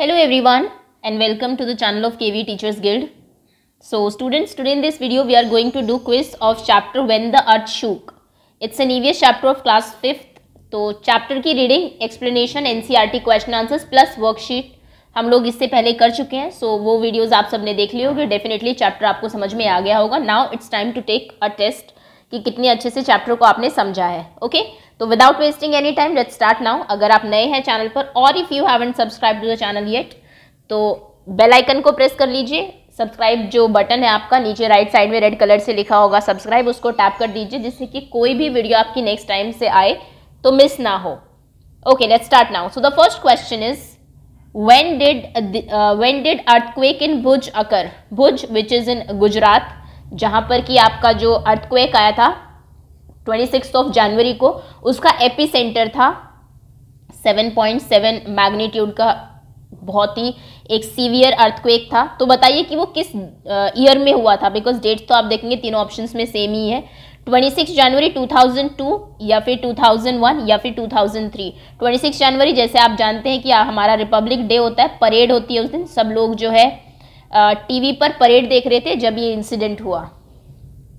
Hello everyone and welcome to the channel of KV Teachers Guild. So students, today in this video we are going to do quiz of chapter When the Earth Shook. It's an EVS chapter of class 5th. तो chapter की reading explanation NCERT question answers plus worksheet हम लोग इससे पहले कर चुके हैं सो so, वो वीडियोस आप सबने देख लिए होंगे डेफिनेटली चैप्टर आपको समझ में आ गया होगा now it's time to take a test कि कितने अच्छे से चैप्टर को आपने समझा है ओके तो without wasting any time let start now अगर आप नए हैं चैनल पर और if you haven't subscribe to the channel yet तो बेल आइकन को प्रेस कर लीजिए सब्सक्राइब जो बटन है आपका नीचे राइट साइड में रेड कलर से लिखा होगा सब्सक्राइब उसको टैप कर दीजिए जिससे कि कोई भी वीडियो आपकी नेक्स्ट टाइम से आए तो मिस ना हो okay let start now so the first question is when did when did earthquake in Bhuj occur Bhuj which is in Gujarat जहाँ पर कि आपका जो अर्थक्वेक आया था ट्वेंटी सिक्स ऑफ जनवरी को उसका एपी सेंटर था सेवन पॉइंट सेवन मैग्नीट्यूड का बहुत ही एक सीवियर अर्थक्वेक था तो बताइए कि वो किस ईयर में हुआ था बिकॉज डेट्स तो आप देखेंगे तीनों ऑप्शंस में सेम ही है 26 जनवरी 2002 या फिर 2001 या फिर 2003 26 जनवरी जैसे आप जानते हैं कि हमारा रिपब्लिक डे होता है परेड होती है उस दिन सब लोग जो है टीवी पर परेड देख रहे थे जब ये इंसिडेंट हुआ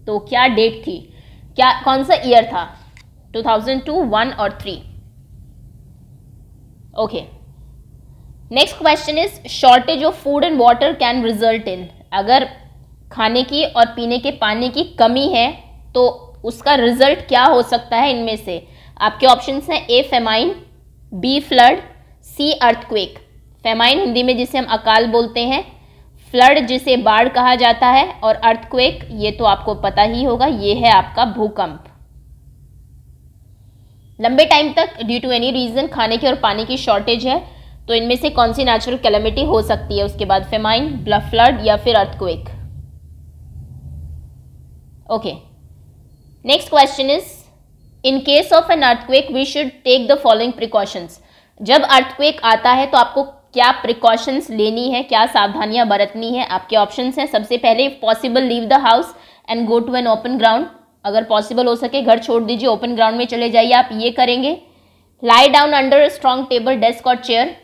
तो क्या डेट थी क्या कौन सा ईयर था 2002, वन और three okay next question is shortage of food and water can result in अगर खाने की और पीने के पानी की कमी है तो उसका रिजल्ट क्या हो सकता है इनमें से आपके ऑप्शन हैं A famine B flood C earthquake famine Hindi में जिसे हम अकाल बोलते हैं फ्लड जिसे बाढ़ कहा जाता है और अर्थक्वेक ये तो आपको पता ही होगा ये है आपका भूकंप लंबे टाइम तक ड्यू टू एनी रीज़न खाने की और पानी की शॉर्टेज है तो इनमें से कौन सी नेचुरल कैलमिटी हो सकती है उसके बाद फेमाइन फ्लड या फिर earthquake okay next question is in case of an earthquake we should take the following precautions जब अर्थक्वेक आता है तो आपको क्या प्रिकॉशंस लेनी है क्या सावधानियां बरतनी है आपके ऑप्शन हैं सबसे पहले possible leave the house and go to an open ground अगर पॉसिबल हो सके घर छोड़ दीजिए ओपन ग्राउंड में चले जाइए आप ये करेंगे lie down under strong table desk और चेयर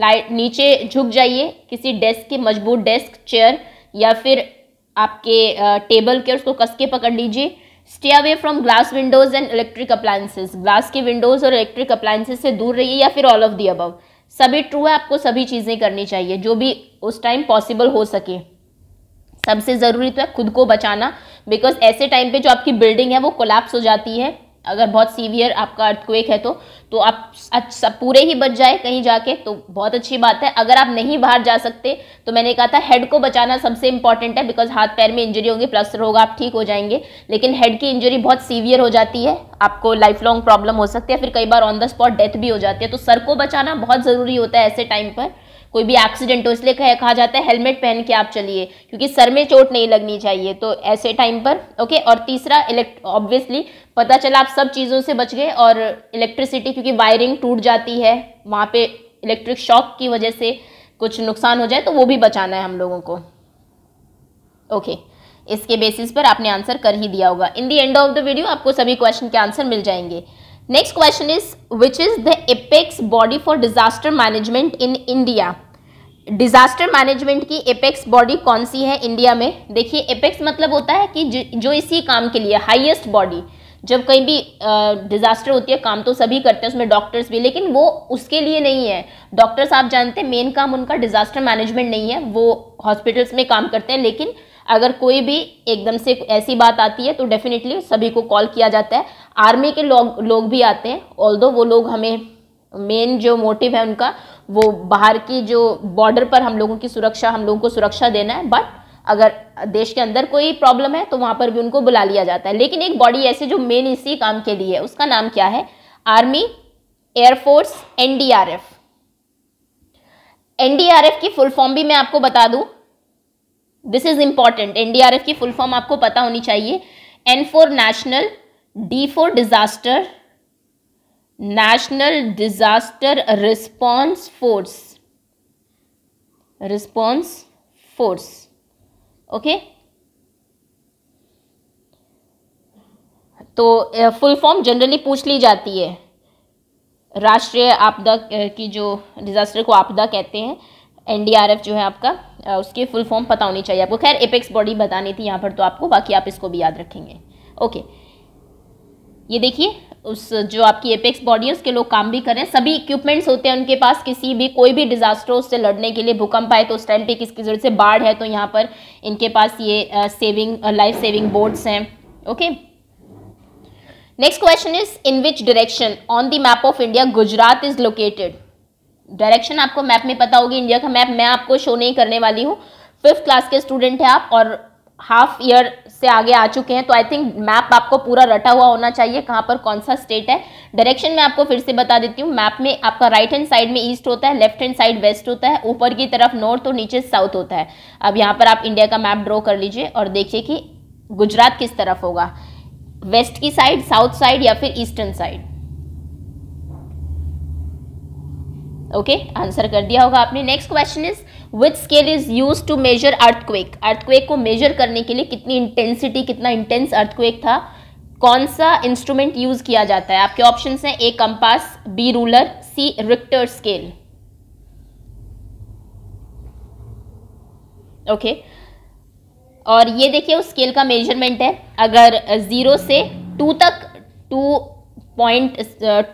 लाई नीचे झुक जाइए किसी डेस्क के मजबूत डेस्क चेयर या फिर आपके टेबल के उसको कस के पकड़ लीजिए stay away from glass windows and electric appliances glass के विंडोज़ और इलेक्ट्रिक अप्लायंसेज से दूर रहिए या फिर ऑल ऑफ दी अबव सभी ट्रू है आपको सभी चीज़ें करनी चाहिए जो भी उस टाइम पॉसिबल हो सके सबसे ज़रूरी तो है खुद को बचाना बिकॉज ऐसे टाइम पे जो आपकी बिल्डिंग है वो कोलैप्स हो जाती है अगर बहुत सीवियर आपका अर्थक्वेक है तो तो आप अच्छा पूरे ही बच जाए कहीं जाके तो बहुत अच्छी बात है अगर आप नहीं बाहर जा सकते तो मैंने कहा था हेड को बचाना सबसे इंपॉर्टेंट है बिकॉज हाथ पैर में इंजरी होगी प्लस होगा आप ठीक हो जाएंगे लेकिन हेड की इंजरी बहुत सीवियर हो जाती है आपको लाइफ लॉन्ग प्रॉब्लम हो सकती है फिर कई बार ऑन द स्पॉट डेथ भी हो जाती है तो सर को बचाना बहुत ज़रूरी होता है ऐसे टाइम पर कोई भी एक्सीडेंट हो इसलिए कह, कहा जाता है हेलमेट पहन के आप चलिए क्योंकि सर में चोट नहीं लगनी चाहिए तो ऐसे टाइम पर ओके और तीसरा इलेक्ट ऑब्वियसली पता चला आप सब चीज़ों से बच गए और इलेक्ट्रिसिटी क्योंकि वायरिंग टूट जाती है वहाँ पे इलेक्ट्रिक शॉक की वजह से कुछ नुकसान हो जाए तो वो भी बचाना है हम लोगों को ओके okay. इसके बेसिस पर आपने आंसर कर ही दिया होगा in the end of the video आपको सभी क्वेश्चन के आंसर मिल जाएंगे next question is which is the apex body for disaster management in India disaster management की एपेक्स बॉडी कौन सी है इंडिया में देखिए एपेक्स मतलब होता है कि जो इसी काम के लिए हाईएस्ट बॉडी जब कहीं भी डिज़ास्टर होती है काम तो सभी करते हैं उसमें डॉक्टर्स भी लेकिन वो उसके लिए नहीं है डॉक्टर्स आप जानते हैं मेन काम उनका डिज़ास्टर मैनेजमेंट नहीं है वो हॉस्पिटल्स में काम करते हैं लेकिन अगर कोई भी एकदम से ऐसी बात आती है तो डेफिनेटली सभी को कॉल किया जाता है आर्मी के लोग लोग भी आते हैं ऑल वो लोग हमें मेन जो मोटिव है उनका वो बाहर की जो बॉर्डर पर हम लोगों की सुरक्षा हम लोगों को सुरक्षा देना है बट अगर देश के अंदर कोई प्रॉब्लम है तो वहाँ पर भी उनको बुला लिया जाता है लेकिन एक बॉडी ऐसी जो मेन इसी काम के लिए है उसका नाम क्या है आर्मी एयरफोर्स एनडीआरएफ एनडीआरएफ की फुल फॉर्म भी मैं आपको बता दूँ दिस इज इंपॉर्टेंट एनडीआरएफ की फुल फॉर्म आपको पता होनी चाहिए N for national D for disaster national disaster response force response force okay तो फुल फॉर्म जनरली पूछ ली जाती है राष्ट्रीय आपदा eh, की जो डिजास्टर को आपदा कहते हैं एनडीआरएफ जो है आपका उसकी फुल फॉर्म पता होनी चाहिए आपको खैर एपेक्स बॉडी बतानी थी यहाँ पर तो आपको बाकी आप इसको भी याद रखेंगे ओके ये देखिए उस जो आपकी एपेक्स बॉडी है उसके लोग काम भी करें सभी इक्विपमेंट्स होते हैं उनके पास किसी भी कोई भी डिजास्टर उससे लड़ने के लिए भूकंप आए तो उस टाइम पे किसकी जरूरत से बाढ़ है तो यहाँ पर इनके पास ये सेविंग लाइफ सेविंग बोर्ड्स हैं okay next question is in which direction on the map of India Gujarat is located direction आपको मैप में पता होगी इंडिया का मैप मैं आपको शो नहीं करने वाली हूँ फिफ्थ क्लास के स्टूडेंट हैं आप और हाफ ईयर से आगे आ चुके हैं तो आई थिंक मैप आपको पूरा रटा हुआ होना चाहिए कहाँ पर कौन सा स्टेट है डायरेक्शन मैं आपको फिर से बता देती हूँ मैप में आपका राइट हैंड साइड में ईस्ट होता है लेफ्ट हैंड साइड वेस्ट होता है ऊपर की तरफ नॉर्थ और नीचे साउथ होता है अब यहाँ पर आप इंडिया का मैप ड्रॉ कर लीजिए और देखिए कि गुजरात किस तरफ होगा वेस्ट की साइड साउथ साइड या फिर eastern side okay okay? Answer कर दिया होगा आपने next question is which scale is use to measure earthquake earthquake को मेजर करने के लिए कितनी इंटेंसिटी कितना इंटेंस अर्थक्वेक था कौन सा इंस्ट्रूमेंट यूज किया जाता है आपके ऑप्शन हैं A compass B ruler C Richter scale okay और ये देखिए उस स्केल का मेजरमेंट है अगर ज़ीरो से टू तक टू पॉइंट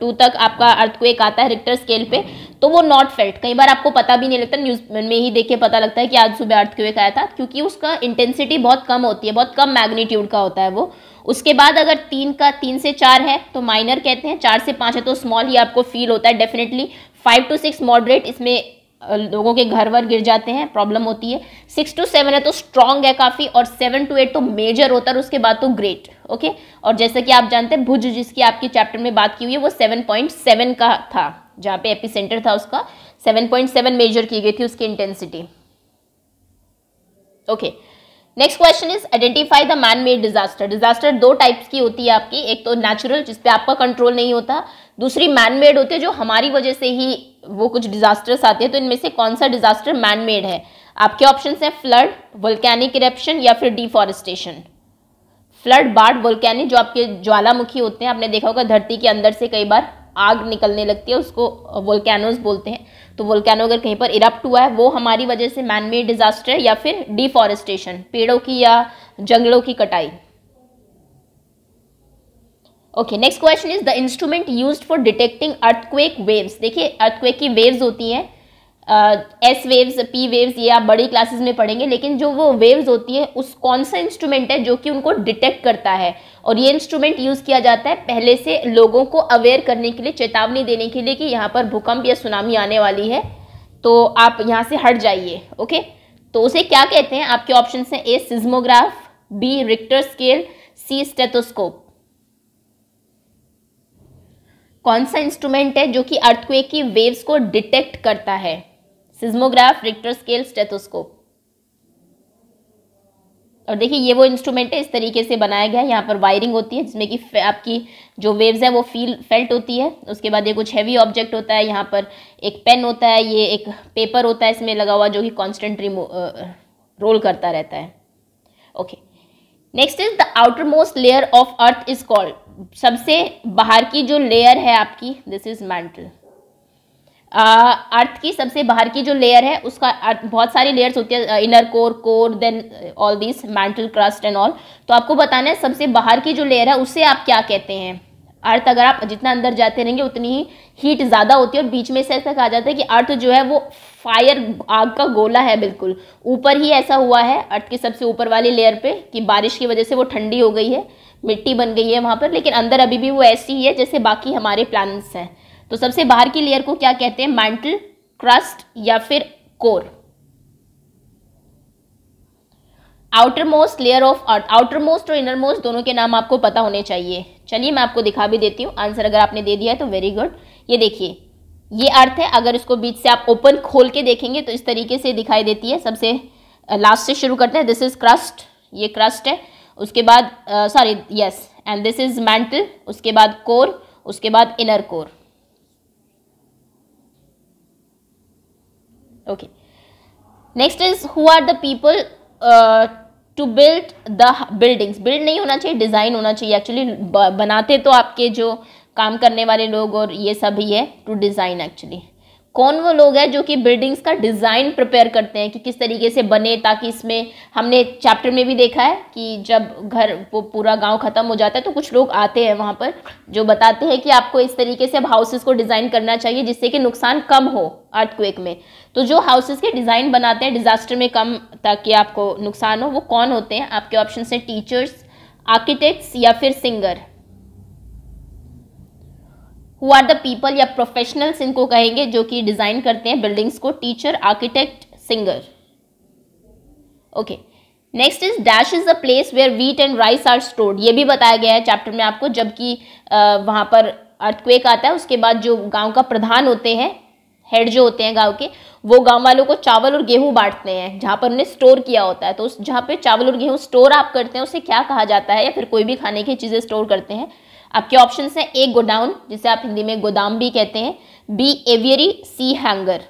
टू uh, तक आपका अर्थक्वेक आता है रिक्टर स्केल पे तो वो नॉट फेल्ट कई बार आपको पता भी नहीं लगता न्यूज़ में ही देखे पता लगता है कि आज सुबह अर्थक्वेक आया था क्योंकि उसका इंटेंसिटी बहुत कम होती है बहुत कम मैग्नीट्यूड का होता है वो उसके बाद अगर तीन का तीन से चार है तो माइनर कहते हैं चार से पाँच है तो स्मॉल ही आपको फील होता है definitely five to six moderate इसमें लोगों के घर वर गिर जाते हैं प्रॉब्लम होती है सिक्स टू सेवन है तो स्ट्रांग है काफ़ी और सेवन टू एट तो मेजर होता है उसके बाद तो ग्रेट ओके और जैसे कि आप जानते हैं भुज जिसकी आपके चैप्टर में बात की हुई है वो सेवन पॉइंट सेवन का था जहाँ पे सेंटर था उसका सेवन पॉइंट सेवन मेजर की गई थी उसकी intensity okay okay. Next question is identify the man made disaster disaster दो टाइप्स की होती है आपकी एक तो नेचुरल जिसपे आपका कंट्रोल नहीं होता दूसरी मैन मेड होती है जो हमारी वजह से ही वो कुछ डिजास्टर्स आते हैं तो इनमें से कौन सा डिजास्टर मैन मेड है आपके ऑप्शन हैं फ्लड वोल्केनिक इरेप्शन या फिर डिफॉरेस्टेशन फ्लड बाढ़ वोल्कैनिक जो आपके ज्वालामुखी होते हैं आपने देखा होगा धरती के अंदर से कई बार आग निकलने लगती है उसको वोल्कैनोज बोलते हैं तो वोल्केनो अगर कहीं पर इरप्ट हुआ है वो हमारी वजह से मैनमेड डिजास्टर या फिर डिफॉरेस्टेशन पेड़ों की या जंगलों की कटाई okay next question is the instrument used for detecting earthquake waves देखिए अर्थक्वेक की वेव्स होती हैं एस वेव्स पी वेव्स ये आप बड़ी क्लासेस में पढ़ेंगे लेकिन जो वो वेव्स होती है उस कौन सा इंस्ट्रूमेंट है जो कि उनको डिटेक्ट करता है और ये इंस्ट्रूमेंट यूज़ किया जाता है पहले से लोगों को अवेयर करने के लिए चेतावनी देने के लिए कि यहाँ पर भूकंप या सुनामी आने वाली है तो आप यहाँ से हट जाइए ओके तो उसे क्या कहते हैं आपके ऑप्शन हैं A seismograph B Richter scale C stethoscope कौन सा इंस्ट्रूमेंट है जो कि अर्थक्वेक की वेव्स को डिटेक्ट करता है सिज्मोग्राफ रिक्टर स्केल स्टेथोस्कोप और देखिए ये वो इंस्ट्रूमेंट है इस तरीके से बनाया गया है यहाँ पर वायरिंग होती है जिसमें कि आपकी जो वेव्स है वो फील फेल्ट होती है उसके बाद ये कुछ हैवी ऑब्जेक्ट होता है यहाँ पर एक पेन होता है ये एक पेपर होता है इसमें लगा हुआ जो कि कॉन्स्टेंट रोल करता रहता है okay next is the outer most layer of earth is called सबसे बाहर की जो लेयर है आपकी दिस इज मैंटल अर्थ की सबसे बाहर की जो लेयर है उसका बहुत सारी लेयर्स होती है inner core core then all this mantle crust and all तो आपको बताना है सबसे बाहर की जो लेयर है उसे आप क्या कहते हैं अर्थ अगर आप जितना अंदर जाते रहेंगे उतनी ही हीट ज़्यादा होती है और बीच में से ऐसा कहा जाता है कि अर्थ जो है वो फायर आग का गोला है बिल्कुल ऊपर ही ऐसा हुआ है अर्थ के सबसे ऊपर वाली लेयर पे कि बारिश की वजह से वो ठंडी हो गई है मिट्टी बन गई है वहाँ पर लेकिन अंदर अभी भी वो ऐसी ही है जैसे बाकी हमारे प्लान्स हैं तो सबसे बाहर की लेयर को क्या कहते हैं मैंटल क्रस्ट या फिर core outer most layer of earth outer most और इनर मोस्ट दोनों के नाम आपको पता होने चाहिए चलिए मैं आपको दिखा भी देती हूँ आंसर अगर आपने दे दिया है तो वेरी गुड ये देखिए ये अर्थ है अगर इसको बीच से आप ओपन खोल के देखेंगे तो इस तरीके से दिखाई देती है सबसे लास्ट uh, से शुरू करते हैं दिस इज क्रस्ट ये क्रस्ट है उसके बाद sorry yes and this is mantle उसके बाद कोर उसके बाद inner core okay next is who are the people to build the buildings build नहीं होना चाहिए डिज़ाइन होना चाहिए एक्चुअली बनाते तो आपके जो काम करने वाले लोग और ये सब ही है टू डिज़ाइन एक्चुअली कौन वो लोग हैं जो कि बिल्डिंग्स का डिज़ाइन प्रिपेयर करते हैं कि किस तरीके से बने ताकि इसमें हमने चैप्टर में भी देखा है कि जब घर वो पूरा गांव ख़त्म हो जाता है तो कुछ लोग आते हैं वहां पर जो बताते हैं कि आपको इस तरीके से अब हाउसेज़ को डिज़ाइन करना चाहिए जिससे कि नुकसान कम हो अर्थक्वेक में तो जो हाउसेज़ के डिज़ाइन बनाते हैं डिज़ास्टर में कम ताकि आपको नुकसान हो वो कौन होते हैं आपके ऑप्शन हैं टीचर्स आर्किटेक्ट्स या फिर singer who are the people या प्रोफेशनल्स इनको कहेंगे जो कि डिज़ाइन करते हैं बिल्डिंग्स को teacher architect singer okay next is dash is the place where wheat and rice are stored ये भी बताया गया है चैप्टर में आपको जबकि वहां पर अर्थक्वेक आता है उसके बाद जो गांव का प्रधान होते हैं हेड जो होते हैं गांव के वो गांव वालों को चावल और गेहूं बांटते हैं जहां पर उन्हें स्टोर किया होता है तो उस जहाँ पे चावल और गेहूं स्टोर आप करते हैं उसे क्या कहा जाता है या फिर कोई भी खाने की चीज़ें स्टोर करते हैं आपके ऑप्शन हैं ए गोडाउन जिसे आप हिंदी में गोदाम भी कहते हैं बी एवियरी सी हैंगर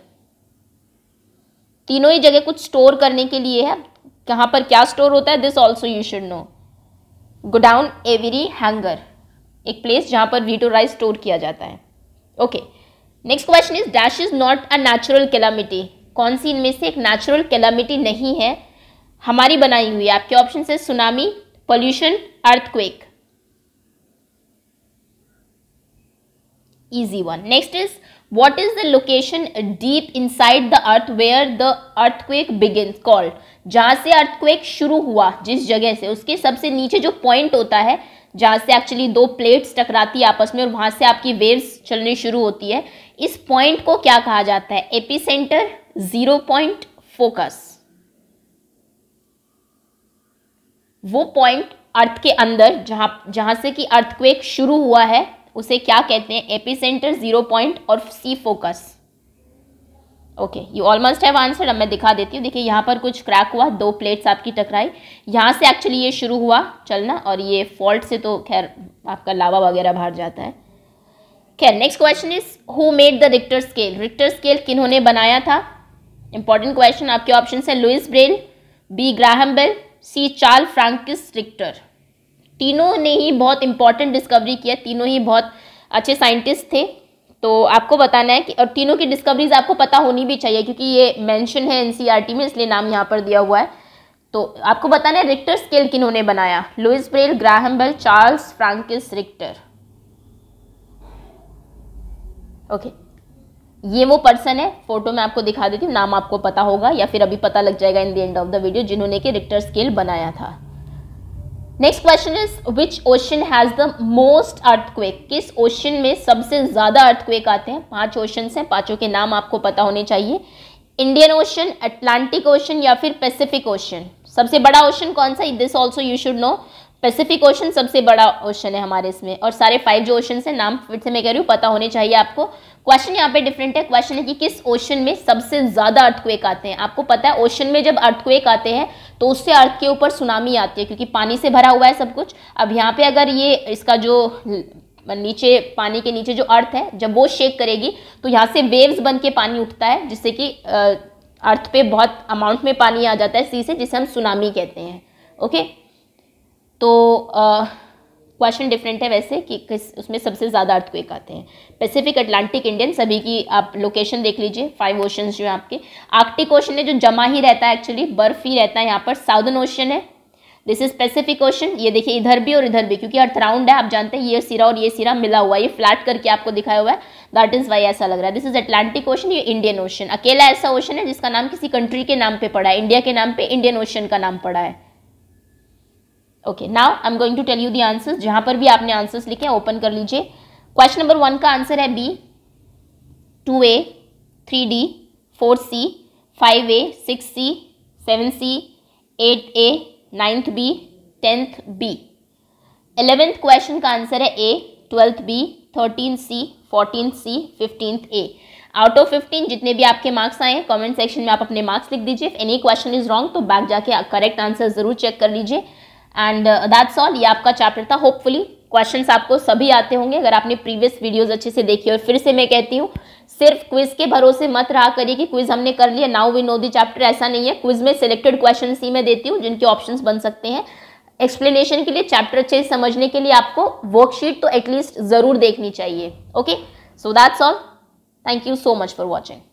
तीनों ही जगह कुछ स्टोर करने के लिए है कहां पर क्या स्टोर होता है this also you should know godown aviary hangar एक प्लेस जहां पर वीटोराइज स्टोर किया जाता है okay next question is dash is not a natural calamity कौन सी इनमें से एक नेचुरल कैलामिटी नहीं है हमारी बनाई हुई है आपके ऑप्शन है tsunami pollution earthquake easy one. Next is what is the location deep inside the earth where the earthquake begins called? जहाँ से अर्थक्वेक शुरू हुआ जिस जगह से उसके सबसे नीचे जो पॉइंट होता है जहाँ से एक्चुअली दो प्लेट्स टकराती है आपस में और वहां से आपकी वेव्स चलने शुरू होती है इस पॉइंट को क्या कहा जाता है सेंटर जीरो पॉइंट फोकस वो पॉइंट अर्थ के अंदर जहां जहां से कि अर्थक्वेक शुरू हुआ है उसे क्या कहते हैं एपी सेंटर जीरो पॉइंट और C focus okay you almost have answer अब मैं दिखा देती हूँ देखिए यहाँ पर कुछ क्रैक हुआ दो प्लेट्स आपकी टकराई यहाँ से एक्चुअली ये शुरू हुआ चलना और ये फॉल्ट से तो खैर आपका लावा वगैरह बाहर जाता है खैर next question is who made the Richter scale Richter scale किन्होंने बनाया था इंपॉर्टेंट क्वेश्चन आपके ऑप्शन है Louis Braille B Graham Bell C Charles Francis Richter तीनों ने ही बहुत इंपॉर्टेंट डिस्कवरी किया तीनों ही बहुत अच्छे साइंटिस्ट थे तो आपको बताना है कि और तीनों की डिस्कवरीज आपको पता होनी भी चाहिए क्योंकि ये मेंशन है एनसीईआरटी e में इसलिए नाम यहाँ पर दिया हुआ है तो आपको बताना है रिक्टर स्केल किन्होंने बनाया Louis Braille Graham Bell Charles Francis Richter okay ये वो पर्सन है फोटो में आपको दिखा देती हूँ नाम आपको पता होगा या फिर अभी पता लग जाएगा in the end of the video जिन्होंने कि रिक्टर स्केल बनाया था next question is which ocean has the most earthquake किस ओशन में सबसे ज़्यादा अर्थक्वेक आते हैं पांच ओशन हैं पांचों के नाम आपको पता होने चाहिए इंडियन ओशन अटलांटिक ओशन या फिर पैसिफिक ओशन सबसे बड़ा ओशन कौन सा this also you should know Pacific ocean सबसे बड़ा ओशन है हमारे इसमें और सारे फाइव जो ओशन हैं नाम फिर से मैं कह रही हूँ पता होने चाहिए आपको क्वेश्चन यहाँ पे डिफरेंट है क्वेश्चन है कि किस ओशन में सबसे ज़्यादा अर्थक्वेक आते हैं आपको पता है ओशन में जब अर्थक्वेक आते हैं तो उससे अर्थ के ऊपर सुनामी आती है क्योंकि पानी से भरा हुआ है सब कुछ अब यहाँ पे अगर ये इसका जो नीचे पानी के नीचे जो अर्थ है जब वो शेक करेगी तो यहाँ से वेव्स बन के पानी उठता है जिससे कि अर्थ पे बहुत अमाउंट में पानी आ जाता है सी से जिसे हम सुनामी कहते हैं ओके तो आ, क्वेश्चन डिफरेंट है वैसे कि किस उसमें सबसे ज़्यादा अर्थक्वेक आते हैं पैसिफिक अटलांटिक इंडियन सभी की आप लोकेशन देख लीजिए फाइव ओशन जो है आपके आर्कटिक ओशन है जो जमा ही रहता है एक्चुअली बर्फ ही रहता है यहाँ पर साउदर्न ओशन है दिस इज पैसिफिक ओशन ये देखिए इधर भी और इधर भी क्योंकि अर्थ राउंड है आप जानते हैं ये सिरा और ये सिरा मिला हुआ है ये फ्लैट करके आपको दिखाया हुआ है दैट इज वाई ऐसा लग रहा है दिस इज अटलांटिक ओशन ये इंडियन ओशन अकेला ऐसा ओशन है जिसका नाम किसी कंट्री के नाम पे पड़ा है इंडिया के नाम पे इंडियन ओशन का नाम पड़ा है okay now I am going to tell you the answers जहाँ पर भी आपने आंसर्स लिखे हैं ओपन कर लीजिए क्वेश्चन नंबर वन का आंसर है B two A three D four C five A six C seven C eight A ninth B tenth B eleventh question का आंसर है A twelfth B thirteen C fourteen C fifteenth A out of fifteen जितने भी आपके marks आए हैं comment section में आप अपने मार्क्स लिख दीजिए एनी क्वेश्चन इज रॉन्ग तो बैक जाके करेक्ट आंसर जरूर चेक कर लीजिए एंड दैट्स ऑल ये आपका चैप्टर था होपफुली क्वेश्चन आपको सभी आते होंगे अगर आपने प्रीवियस वीडियोज अच्छे से देखी और फिर से मैं कहती हूँ सिर्फ क्विज के भरोसे मत रहा करिए कि क्विज हमने कर लिया now we know the chapter ऐसा नहीं है क्विज में सिलेक्टेड क्वेश्चन ही मैं देती हूँ जिनके ऑप्शन बन सकते हैं एक्सप्लेनेशन के लिए चैप्टर अच्छे से समझने के लिए आपको वर्कशीट तो एटलीस्ट ज़रूर देखनी चाहिए okay so that's all thank you so much for watching